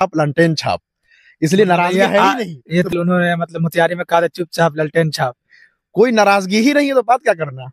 छाप लंटेन छाप इसलिए मतलब नाराजगी है ही नहीं ये तो उन्होंने मतलब में कहा चुपचाप ललटेन छाप कोई नाराजगी ही नहीं है तो बात क्या करना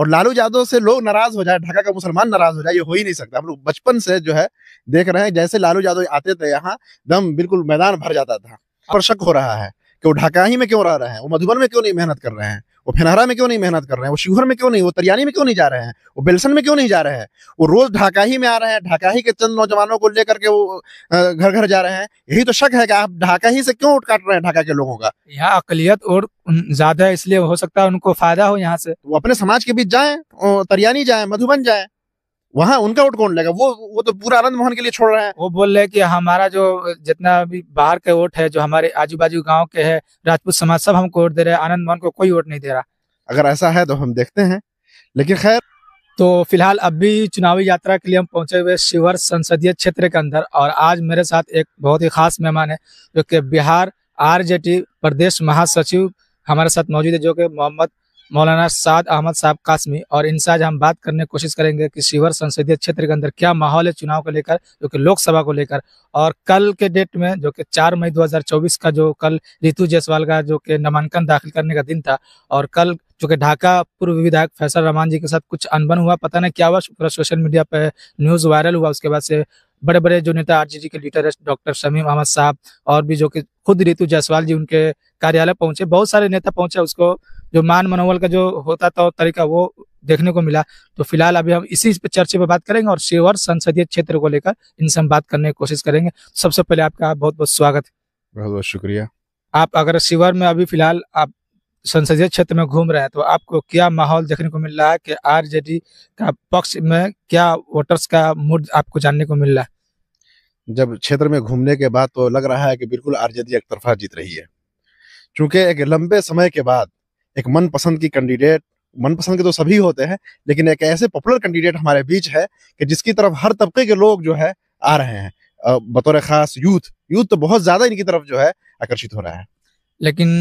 और लालू यादव से लोग नाराज हो जाए ढाका का मुसलमान नाराज हो जाए ये हो ही नहीं सकता हम लोग बचपन से जो है देख रहे हैं जैसे लालू यादव आते थे यहाँ दम बिल्कुल मैदान भर जाता था पर शक हो रहा है कि वो ढाका ही में क्यों रह रहे हैं वो मधुबन में क्यों नहीं मेहनत कर रहे हैं वो फिनहरा में क्यों नहीं मेहनत कर रहे हैं वो शिवहर में क्यों नहीं वो तरियानी में क्यों नहीं जा रहे हैं वो बेलसन में क्यों नहीं जा रहे हैं वो रोज ढाका ही में आ रहे हैं ढाका ही के चंद नौजवानों को लेकर के वो घर घर जा रहे हैं यही तो शक है कि आप ढाका ही से क्यों उठ काट रहे हैं ढाका के लोगों का यहाँ अकलियत और ज्यादा इसलिए हो सकता है उनको फायदा हो यहाँ से तो वो अपने समाज के बीच जाए तरियानी जाए मधुबन जाए वहाँ उनका वोट कौन लेगा वो वो तो पूरा आनंद मोहन के लिए छोड़ रहा है वो बोल रहे हैं कि हमारा जो जितना भी बाहर के वोट है जो हमारे आजू बाजू गाँव के है राजपूत समाज सब हमको वोट दे रहे हैं आनंद मोहन को कोई वोट नहीं दे रहा अगर ऐसा है तो हम देखते हैं लेकिन खैर तो फिलहाल अब भी चुनावी यात्रा के लिए हम पहुंचे हुए शिवर संसदीय क्षेत्र के अंदर और आज मेरे साथ एक बहुत ही खास मेहमान है जो कि बिहार आरजेटी प्रदेश महासचिव हमारे साथ मौजूद है जो कि मोहम्मद मौलाना साद अहमद साहब कासमी और इनसे आज हम बात करने की कोशिश करेंगे कि शिवर संसदीय क्षेत्र के अंदर क्या माहौल है चुनाव को लेकर जो कि लोकसभा को लेकर और कल के डेट में जो कि 4 मई 2024 का जो कल रितु जायसवाल का जो कि नामांकन दाखिल करने का दिन था और कल जो कि ढाका पूर्व विधायक फैसल रहमान जी के साथ कुछ अनबन हुआ पता नहीं क्या हुआ पूरा सोशल मीडिया पर न्यूज़ वायरल हुआ उसके बाद से बड़े बड़े जो नेता आर के लीडर है डॉक्टर शमीम अहमद साहब और भी जो कि खुद रितु जायसवाल जी उनके कार्यालय पहुंचे बहुत सारे नेता पहुंचे उसको जो मान मनोबल का जो होता था तरीका वो देखने को मिला तो फिलहाल अभी हम इसी पे चर्चे पे बात करेंगे और शिवहर संसदीय क्षेत्र को लेकर इनसे हम बात करने की कोशिश करेंगे सबसे पहले आपका बहुत बहुत स्वागत बहुत बहुत शुक्रिया आप अगर शिवर में अभी फिलहाल आप संसदीय क्षेत्र में घूम रहे हैं तो आपको क्या माहौल देखने को मिल रहा है कि आरजेडी का पक्ष में क्या वोटर्स का मूड आपको जानने को मिल रहा है जब क्षेत्र में घूमने के बाद तो लग रहा है कि बिल्कुल आरजेडी एक तरफा जीत रही है चूंकि एक लंबे समय के बाद एक मनपसंद की कैंडिडेट मनपसंद के तो सभी होते हैं लेकिन एक ऐसे पॉपुलर कैंडिडेट हमारे बीच है कि जिसकी तरफ हर तबके के लोग जो है आ रहे हैं बतौर खास यूथ यूथ तो बहुत ज्यादा इनकी तरफ जो है आकर्षित हो रहा है लेकिन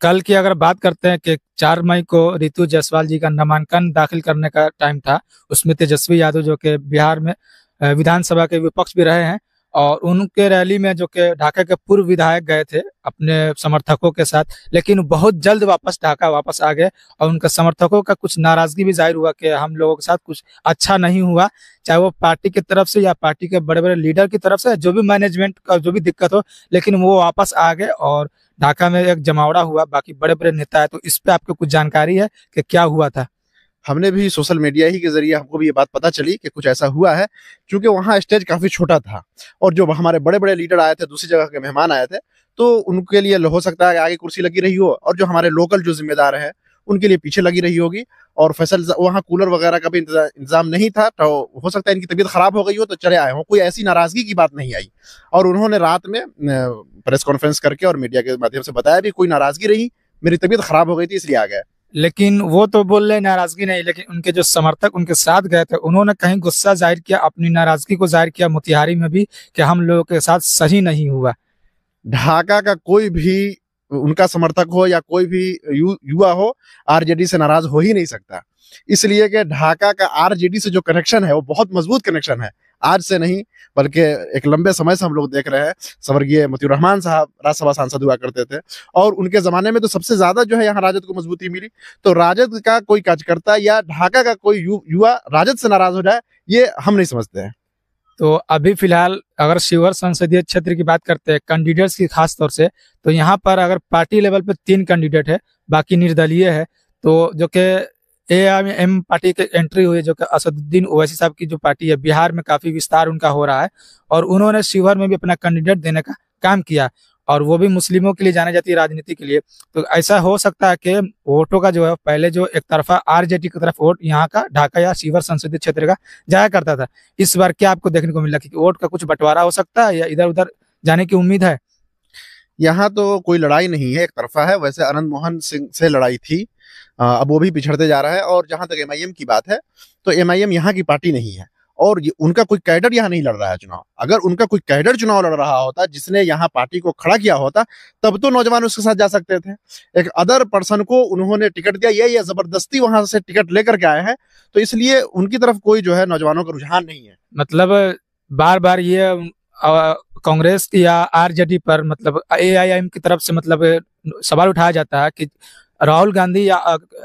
कल की अगर बात करते हैं कि चार मई को रितु जायसवाल जी का नामांकन दाखिल करने का टाइम था उसमें तेजस्वी यादव जो कि बिहार में विधानसभा के विपक्ष भी रहे हैं और उनके रैली में जो कि ढाका के पूर्व विधायक गए थे अपने समर्थकों के साथ लेकिन बहुत जल्द वापस ढाका वापस आ गए और उनके समर्थकों का कुछ नाराजगी भी जाहिर हुआ कि हम लोगों के साथ कुछ अच्छा नहीं हुआ चाहे वो पार्टी की तरफ से या पार्टी के बड़े बड़े लीडर की तरफ से जो भी मैनेजमेंट का जो भी दिक्कत हो लेकिन वो वापस आ गए और ढाका में एक जमावड़ा हुआ बाकी बड़े बड़े नेता है तो इस पर आपको कुछ जानकारी है कि क्या हुआ था हमने भी सोशल मीडिया ही के जरिए हमको भी ये बात पता चली कि कुछ ऐसा हुआ है क्योंकि वहाँ स्टेज काफ़ी छोटा था और जो हमारे बड़े बड़े लीडर आए थे दूसरी जगह के मेहमान आए थे तो उनके लिए हो सकता है कि आगे कुर्सी लगी रही हो और जो हमारे लोकल जो जिम्मेदार हैं उनके लिए पीछे लगी रही होगी और फैसल वहाँ कूलर वगैरह का भी इंतजाम नहीं था तो हो सकता है इनकी तबीयत खराब हो गई हो तो चले आए हों कोई ऐसी नाराजगी की बात नहीं आई और उन्होंने रात में प्रेस कॉन्फ्रेंस करके और मीडिया के माध्यम से बताया भी कोई नाराजगी रही मेरी तबीयत खराब हो गई थी इसलिए आ गया लेकिन वो तो बोल रहे नाराजगी नहीं लेकिन उनके जो समर्थक उनके साथ गए थे उन्होंने कहीं गुस्सा जाहिर किया अपनी नाराजगी को जाहिर किया मोतिहारी में भी कि हम लोगों के साथ सही नहीं हुआ ढाका का कोई भी उनका समर्थक हो या कोई भी यु, युवा हो आरजेडी से नाराज हो ही नहीं सकता इसलिए कि ढाका का आरजेडी से जो कनेक्शन है वो बहुत मजबूत कनेक्शन है आज से नहीं बल्कि एक लंबे समय से हम लोग देख रहे हैं स्वर्गीय मतियुर रहमान साहब राज्यसभा सांसद हुआ करते थे और उनके ज़माने में तो सबसे ज़्यादा जो है यहाँ राजद को मजबूती मिली तो राजद का कोई कार्यकर्ता या ढाका का कोई यु, युवा राजद से नाराज हो जाए ये हम नहीं समझते हैं तो अभी फिलहाल अगर शिवर संसदीय क्षेत्र की बात करते हैं कैंडिडेट्स की खास तौर से तो यहाँ पर अगर पार्टी लेवल पर तीन कैंडिडेट है बाकी निर्दलीय है तो जो कि ए एम पार्टी के एंट्री हुई जो कि असदुद्दीन ओवैसी साहब की जो पार्टी है बिहार में काफी विस्तार उनका हो रहा है और उन्होंने शिवहर में भी अपना कैंडिडेट देने का काम किया और वो भी मुस्लिमों के लिए जाने जाती है राजनीति के लिए तो ऐसा हो सकता है कि वोटों का जो है पहले जो एक तरफा आरजेडी की तरफ वोट यहाँ का ढाका या शिवर संसदीय क्षेत्र का जाया करता था इस बार क्या आपको देखने को मिला कि वोट का कुछ बंटवारा हो सकता है या इधर उधर जाने की उम्मीद है यहाँ तो कोई लड़ाई नहीं है एक तरफा है वैसे अनंत मोहन सिंह से लड़ाई थी अब वो भी पिछड़ते जा रहा है और जहाँ तक एम की बात है तो एम आई यहाँ की पार्टी नहीं है और उनका कोई कैडर यहाँ नहीं लड़ रहा है चुनाव अगर उनका कोई कैडर चुनाव लड़ रहा होता जिसने यहाँ पार्टी को खड़ा किया होता तब तो नौजवान उसके साथ जा सकते थे एक अदर पर्सन को उन्होंने टिकट दिया ये या जबरदस्ती वहां से टिकट लेकर के आए हैं तो इसलिए उनकी तरफ कोई जो है नौजवानों का रुझान नहीं है मतलब बार बार ये कांग्रेस या आरजेडी पर मतलब एआईएम की तरफ से मतलब सवाल उठाया जाता है कि राहुल गांधी या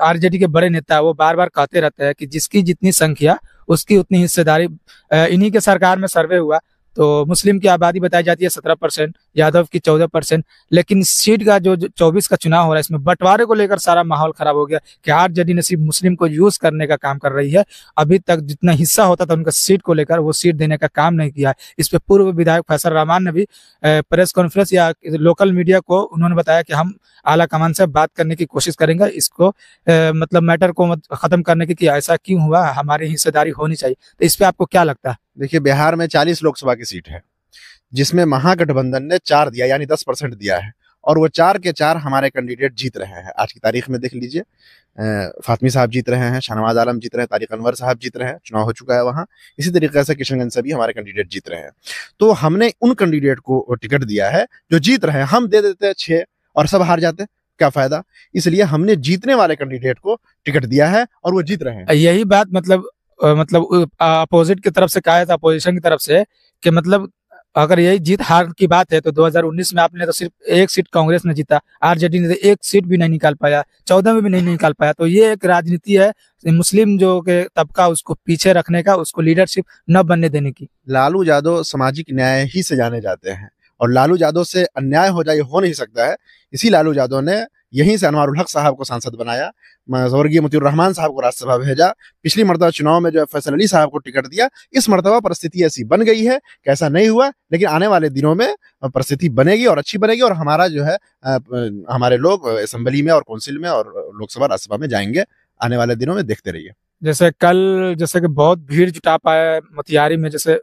आरजेडी के बड़े नेता वो बार बार कहते रहते हैं कि जिसकी जितनी संख्या उसकी उतनी हिस्सेदारी इन्हीं के सरकार में सर्वे हुआ तो मुस्लिम की आबादी बताई जाती है सत्रह परसेंट यादव की चौदह परसेंट लेकिन सीट का जो चौबीस का चुनाव हो रहा है इसमें बंटवारे को लेकर सारा माहौल खराब हो गया कि आर जेडी नसीब मुस्लिम को यूज करने का काम कर रही है अभी तक जितना हिस्सा होता था उनका सीट को लेकर वो सीट देने का काम नहीं किया इस पर पूर्व विधायक फैसल रहमान ने भी प्रेस कॉन्फ्रेंस या लोकल मीडिया को उन्होंने बताया कि हम आला कमान से बात करने की कोशिश करेंगे इसको मतलब मैटर को खत्म करने की ऐसा क्यों हुआ हमारी हिस्सेदारी होनी चाहिए तो इस पर आपको क्या लगता है देखिए बिहार में चालीस लोकसभा की सीट है जिसमें महागठबंधन ने चार दिया यानी दस परसेंट दिया है और वो चार के चार हमारे कैंडिडेट जीत रहे हैं आज की तारीख में देख लीजिए फातमी साहब जीत रहे हैं शाहनवाज आलम जीत रहे हैं तारिक अनवर साहब जीत रहे हैं चुनाव हो चुका है वहाँ इसी तरीके से किशनगंज से भी हमारे कैंडिडेट जीत रहे हैं तो हमने उन कैंडिडेट को टिकट दिया है जो जीत रहे हैं हम दे देते हैं छः और सब हार जाते क्या फायदा इसलिए हमने जीतने वाले कैंडिडेट को टिकट दिया है और वो जीत रहे हैं यही बात मतलब मतलब अपोजिट की तरफ से कहा था अपोजिशन की तरफ से कि मतलब अगर यही जीत हार की बात है तो 2019 में आपने तो सिर्फ एक सीट कांग्रेस ने जीता आरजेडी ने तो एक सीट भी नहीं निकाल पाया चौदह में भी नहीं निकाल पाया तो ये एक राजनीति है मुस्लिम जो के तबका उसको पीछे रखने का उसको लीडरशिप न बनने देने की लालू यादव सामाजिक न्याय ही से जाने जाते हैं और लालू यादव से अन्याय हो जाए हो नहीं सकता है इसी लालू यादव ने यहीं से अनवर उलहक साहब को सांसद बनाया स्वर्गीय मतीउररहमान साहब को राज्यसभा भेजा पिछली मरतबा चुनाव में जो है फैसल अली साहब को टिकट दिया इस मरतबा परिस्थिति ऐसी बन गई है कैसा नहीं हुआ लेकिन आने वाले दिनों में परिस्थिति बनेगी और अच्छी बनेगी और हमारा जो है हमारे लोग असम्बली में और कौंसिल में और लोकसभा राज्यसभा में जाएंगे आने वाले दिनों में देखते रहिए जैसे कल जैसे कि बहुत भीड़ जुटा पाए मोतिहारी में जैसे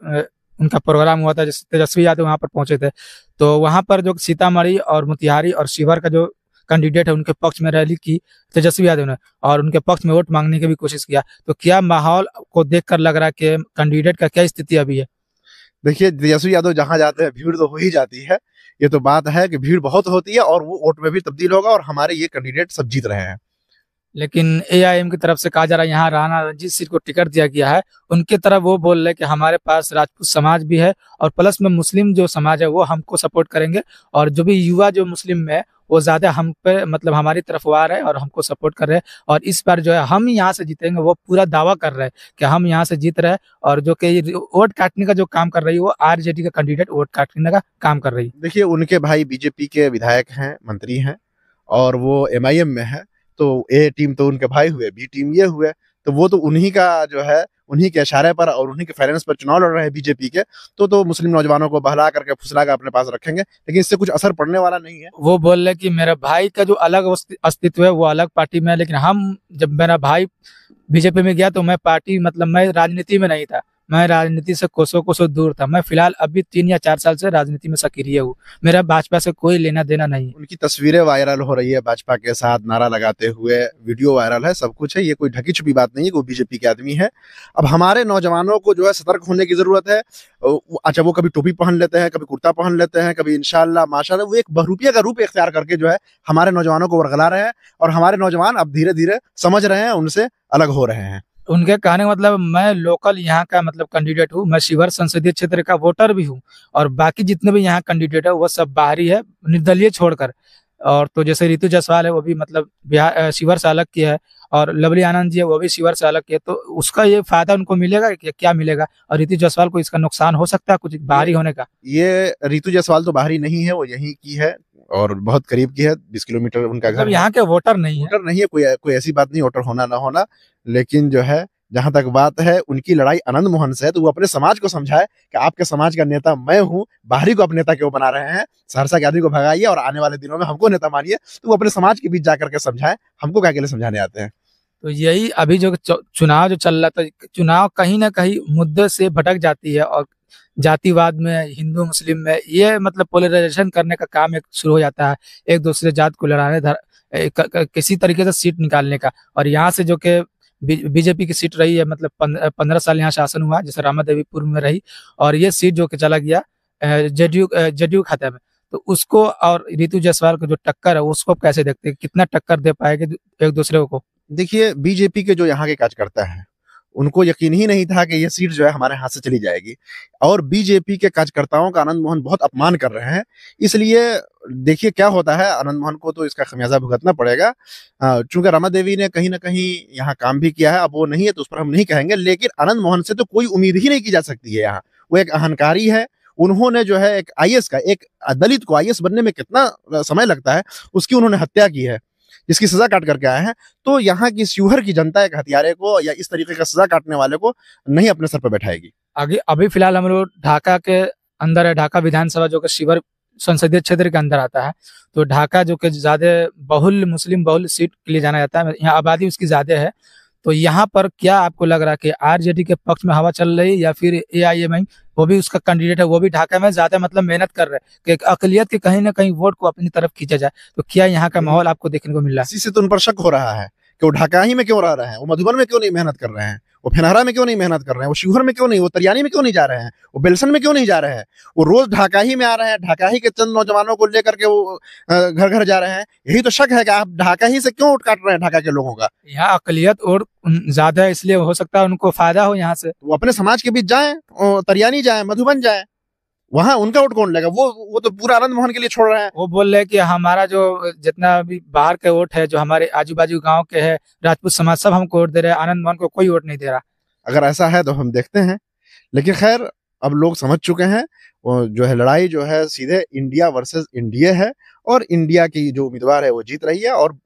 उनका प्रोग्राम हुआ था जैसे तेजस्वी यादव वहाँ पर पहुंचे थे तो वहाँ पर जो सीतामढ़ी और मोतिहारी और शिवर का जो कैंडिडेट है उनके पक्ष में रैली की तेजस्वी यादव ने और उनके पक्ष में वोट मांगने की भी कोशिश किया तो क्या माहौल को देख लग रहा है कि कैंडिडेट का क्या स्थिति अभी है देखिए तेजस्वी यादव जहाँ जाते हैं भीड़ तो हो ही जाती है ये तो बात है कि भीड़ बहुत होती है और वो वोट में भी तब्दील होगा और हमारे ये कैंडिडेट सब जीत रहे हैं लेकिन एआईएम की तरफ से कहा जा रहा है यहाँ राणा रंजीत सिंह को टिकट दिया गया है उनके तरफ वो बोल रहे कि हमारे पास राजपूत समाज भी है और प्लस में मुस्लिम जो समाज है वो हमको सपोर्ट करेंगे और जो भी युवा जो मुस्लिम में वो ज़्यादा हम पे मतलब हमारी तरफ आ रहे हैं और हमको सपोर्ट कर रहे हैं और इस बार जो है हम यहाँ से जीतेंगे वो पूरा दावा कर रहे हैं कि हम यहाँ से जीत रहे हैं और जो कि वोट काटने का जो काम कर रही है वो आर जे डी का कैंडिडेट वोट काटने का काम कर रही है देखिए उनके भाई बीजेपी के विधायक हैं मंत्री हैं और वो एम में है तो ए टीम तो उनके भाई हुए बी टीम ये हुए तो वो तो उन्हीं का जो है उन्हीं के इशारे पर और उन्हीं के फाइनेंस पर चुनाव लड़ रहे हैं बीजेपी के तो तो मुस्लिम नौजवानों को बहला करके फुसला कर अपने पास रखेंगे लेकिन इससे कुछ असर पड़ने वाला नहीं है वो बोल रहे की मेरा भाई का जो अलग अस्तित्व है वो अलग पार्टी में है लेकिन हम जब मेरा भाई बीजेपी में गया तो मैं पार्टी मतलब मैं राजनीति में नहीं था मैं राजनीति से कोसों कोसों दूर था मैं फिलहाल अभी तीन या चार साल से राजनीति में सक्रिय हूँ मेरा भाजपा से कोई लेना देना नहीं उनकी तस्वीरें वायरल हो रही है भाजपा के साथ नारा लगाते हुए वीडियो वायरल है सब कुछ है ये कोई ढकी छुपी बात नहीं है वो बीजेपी के आदमी है अब हमारे नौजवानों को जो है सतर्क होने की जरूरत है अच्छा वो कभी टोपी पहन लेते हैं कभी कुर्ता पहन लेते हैं कभी इनशाला माशा वो एक बहरूपिया का रूप इख्तियार करके जो है हमारे नौजवानों को वर्गला रहे हैं और हमारे नौजवान अब धीरे धीरे समझ रहे हैं उनसे अलग हो रहे हैं उनके कहने का मतलब मैं लोकल यहाँ का मतलब कैंडिडेट हूँ मैं शिवर संसदीय क्षेत्र का वोटर भी हूँ और बाकी जितने भी यहाँ कैंडिडेट है वो सब बाहरी है निर्दलीय छोड़कर और तो जैसे ऋतु जायसवाल है वो भी मतलब बिहार शिवर से अलग की है और लवली आनंद जी है वो भी शिवर से अलग की है तो उसका ये फायदा उनको मिलेगा कि क्या मिलेगा और ऋतु जायसवाल को इसका नुकसान हो सकता है कुछ बाहरी होने का ये ऋतु जायसवाल तो बाहरी नहीं है वो यही की है और बहुत करीब की है बीस किलोमीटर उनका घर मतलब यहाँ के वोटर नहीं है वोटर नहीं है कोई कोई ऐसी बात नहीं वोटर होना ना होना लेकिन जो है जहां तक बात है उनकी लड़ाई आनंद मोहन से है तो वो अपने समाज को समझाए कि आपके समाज का नेता मैं हूँ बाहरी को अपने नेता क्यों बना रहे हैं सहरसा के आदमी को भगाइए और आने वाले दिनों में हमको नेता मानिए तो वो अपने समाज के बीच जा करके समझाए हमको क्या के लिए समझाने आते हैं तो यही अभी जो चुनाव जो चल रहा था चुनाव कहीं ना कहीं मुद्दे से भटक जाती है और जातिवाद में हिंदू मुस्लिम में ये मतलब पोलराइजेशन करने का काम एक शुरू हो जाता है एक दूसरे जात को लड़ाने किसी तरीके से सीट निकालने का और यहाँ से जो के बीजेपी की सीट रही है मतलब पंद्रह साल यहाँ शासन हुआ जैसे रामा देवी पूर्व में रही और ये सीट जो कि चला गया जेडीयू जेडीयू खाते में तो उसको और रितु जायसवाल का जो टक्कर है उसको कैसे देखते हैं कितना टक्कर दे पाएंगे एक दूसरे को देखिए बीजेपी के जो यहाँ के कार्यकर्ता है उनको यकीन ही नहीं था कि ये सीट जो है हमारे हाथ से चली जाएगी और बीजेपी के कार्यकर्ताओं का आनंद मोहन बहुत अपमान कर रहे हैं इसलिए देखिए क्या होता है आनंद मोहन को तो इसका खमियाजा भुगतना पड़ेगा चूंकि रमा देवी ने कहीं ना कहीं यहाँ काम भी किया है अब वो नहीं है तो उस पर हम नहीं कहेंगे लेकिन आनंद मोहन से तो कोई उम्मीद ही नहीं की जा सकती है यहाँ वो एक अहंकारी है उन्होंने जो है एक आई का एक दलित को आई बनने में कितना समय लगता है उसकी उन्होंने हत्या की है जिसकी सजा काट करके आए हैं तो यहाँ की शिवहर की जनता एक हथियारे को या इस तरीके का सजा काटने वाले को नहीं अपने सर पर बैठाएगी आगे अभी फिलहाल हम लोग ढाका के अंदर है ढाका विधानसभा जो कि शिवर संसदीय क्षेत्र के अंदर आता है तो ढाका जो कि ज्यादा बहुल मुस्लिम बहुल सीट के लिए जाना जाता है यहाँ आबादी उसकी ज्यादा है तो यहाँ पर क्या आपको लग रहा है कि आरजेडी के पक्ष में हवा चल रही या फिर ए वो भी उसका कैंडिडेट है वो भी ढाका में ज्यादा मतलब मेहनत कर रहे हैं कि अकलियत के कहीं ना कहीं वोट को अपनी तरफ खींचा जाए तो क्या यहाँ का माहौल हम्म। आपको देखने को मिल रहा है इसी से तो उन पर शक हो रहा है कि वो ढाका ही में क्यों रह रहे हैं वो मधुबन में क्यों नहीं मेहनत कर रहे हैं वो फेनहरा में क्यों नहीं मेहनत कर रहे हैं वो शिवहर में क्यों नहीं वो तरियानी में क्यों नहीं जा रहे हैं वो बेलसन में क्यों नहीं जा रहे हैं वो रोज ही में आ रहे हैं ढाका ही के चंद नौजवानों को लेकर के वो घर घर जा रहे हैं यही तो शक है कि आप ढाका ही से क्यों उठ काट रहे हैं ढाका के लोगों का यहाँ अकलियत और ज्यादा इसलिए हो सकता है उनको फायदा हो यहाँ से वो अपने समाज के बीच जाए तरियानी जाए मधुबन जाए वहाँ उनका वोट कौन लेगा वो वो तो पूरा आनंद मोहन के लिए छोड़ रहे हैं वो बोल रहे हैं कि हमारा जो जितना भी बाहर के वोट है जो हमारे आजू बाजू गाँव के है राजपूत समाज सब हमको वोट दे रहे हैं आनंद मोहन को कोई वोट नहीं दे रहा अगर ऐसा है तो हम देखते हैं लेकिन खैर अब लोग समझ चुके हैं जो है लड़ाई जो है सीधे इंडिया वर्सेस इंडिया है और इंडिया की जो उम्मीदवार है वो जीत रही है और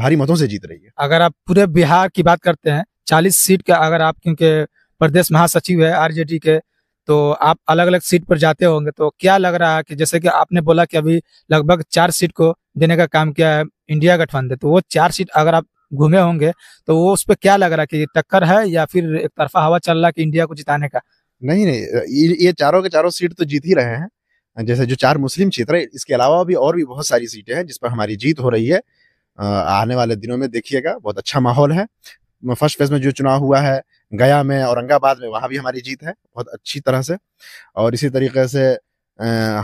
भारी मतों से जीत रही है अगर आप पूरे बिहार की बात करते हैं चालीस सीट का अगर आप क्योंकि प्रदेश महासचिव है आरजेडी के तो आप अलग अलग सीट पर जाते होंगे तो क्या लग रहा है कि जैसे कि आपने बोला कि अभी लगभग चार सीट को देने का काम किया है इंडिया गठबंधन तो वो चार सीट अगर आप घूमे होंगे तो वो उस पर क्या लग रहा है कि टक्कर है या फिर एक तरफा हवा चल रहा है कि इंडिया को जिताने का नहीं नहीं ये चारों के चारों सीट तो जीत ही रहे हैं जैसे जो चार मुस्लिम क्षेत्र है इसके अलावा भी और भी बहुत सारी सीटें हैं जिस पर हमारी जीत हो रही है आने वाले दिनों में देखिएगा बहुत अच्छा माहौल है फर्स्ट फेज में जो चुनाव हुआ है गया में औरंगाबाद में वहाँ भी हमारी जीत है बहुत अच्छी तरह से और इसी तरीके से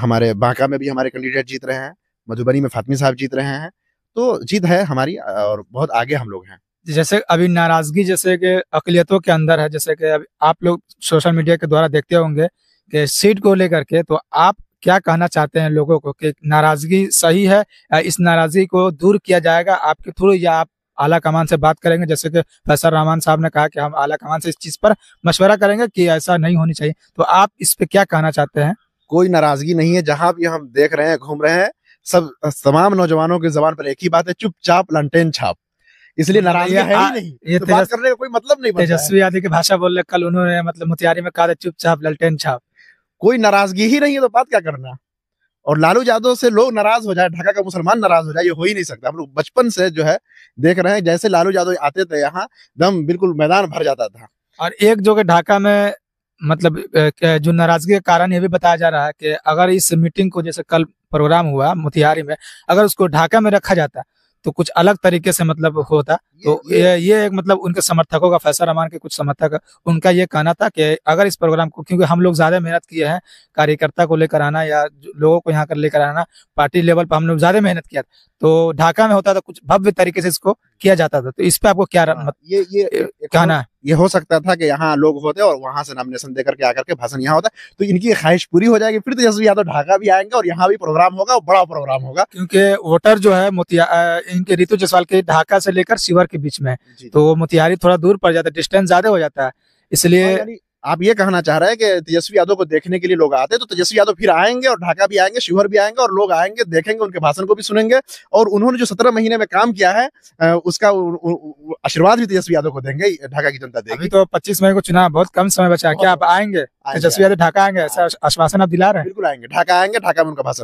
हमारे बांका में भी हमारे कैंडिडेट जीत रहे हैं मधुबनी में फातमी साहब जीत रहे हैं तो जीत है हमारी और बहुत आगे हम लोग हैं जैसे अभी नाराजगी जैसे कि अकलियतों के अंदर है जैसे कि अभी आप लोग सोशल मीडिया के द्वारा देखते होंगे कि सीट को लेकर के तो आप क्या कहना चाहते हैं लोगों को कि नाराजगी सही है इस नाराजगी को दूर किया जाएगा आपके थ्रू या आप आला कमान से बात करेंगे जैसे कि फैसल रहमान साहब ने कहा कि हम आला कमान से इस चीज पर मशवरा करेंगे कि ऐसा नहीं होनी चाहिए तो आप इस पे क्या कहना चाहते हैं कोई नाराजगी नहीं है जहां भी हम देख रहे हैं घूम रहे हैं सब तमाम नौजवानों की जबान पर एक ही बात है चुपचाप लंटेन छाप इसलिए नाराजगी है ही नहीं ये तो बात करने का कोई मतलब नहीं तेजस्वी यादव की भाषा बोल रहे कल उन्होंने मतलब मोतिहारी में कहा चुपचाप ललटेन छाप कोई नाराजगी ही नहीं है तो बात क्या करना और लालू यादव से लोग नाराज हो जाए ढाका का मुसलमान नाराज हो जाए ये हो ही नहीं सकता हम लोग बचपन से जो है देख रहे हैं जैसे लालू यादव आते थे यहाँ दम बिल्कुल मैदान भर जाता था और एक जो कि ढाका में मतलब जो नाराजगी का कारण ये भी बताया जा रहा है कि अगर इस मीटिंग को जैसे कल प्रोग्राम हुआ मोतिहारी में अगर उसको ढाका में रखा जाता तो कुछ अलग तरीके से मतलब होता तो ये ये एक मतलब उनके समर्थकों का फैसला रहमान के कुछ समर्थक उनका ये कहना था कि अगर इस प्रोग्राम को क्योंकि हम लोग ज़्यादा मेहनत किए हैं कार्यकर्ता को लेकर आना या लोगों को यहाँ कर लेकर आना पार्टी लेवल पर हम लोग ज़्यादा मेहनत किया तो ढाका में होता था कुछ भव्य तरीके से इसको किया जाता था तो इस पर आपको क्या हाँ, ये कहना है ये हो सकता था कि यहाँ लोग होते और वहां से नॉमिनेशन देकर के आकर के भाषण यहाँ होता तो इनकी ख्वाहिश पूरी हो जाएगी फिर तेजस्वी तो यादव ढाका भी आएंगे और यहाँ भी प्रोग्राम होगा और बड़ा प्रोग्राम होगा क्योंकि वोटर जो है मोतिया इनके रितु जसवाल के ढाका से लेकर शिवर के बीच में तो मोतिहारी थोड़ा दूर पड़ जाता है डिस्टेंस ज्यादा हो जाता है इसलिए आप ये कहना चाह रहे हैं कि तेजस्वी यादव को देखने के लिए लोग आते तो तेजस्वी यादव फिर आएंगे और ढाका भी आएंगे शिवहर भी आएंगे और लोग आएंगे देखेंगे उनके भाषण को भी सुनेंगे और उन्होंने जो सत्रह महीने में काम किया है उसका आशीर्वाद भी तेजस्वी यादव को देंगे ढाका की जनता देगी तो पच्चीस मई को चुनाव बहुत कम समय बचा क्या आप आएंगे तेजस्वी यादव ढाका आएंगे ऐसा आश्वासन आप दिला रहे हैं बिल्कुल आएंगे ढाका आएंगे ढाका में उनका भाषण